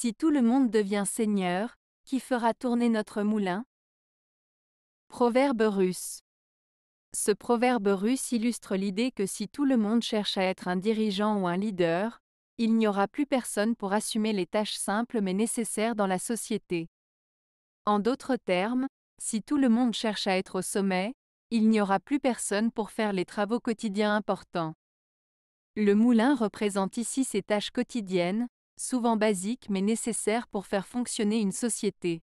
Si tout le monde devient seigneur, qui fera tourner notre moulin Proverbe russe. Ce proverbe russe illustre l'idée que si tout le monde cherche à être un dirigeant ou un leader, il n'y aura plus personne pour assumer les tâches simples mais nécessaires dans la société. En d'autres termes, si tout le monde cherche à être au sommet, il n'y aura plus personne pour faire les travaux quotidiens importants. Le moulin représente ici ses tâches quotidiennes, souvent basiques mais nécessaires pour faire fonctionner une société.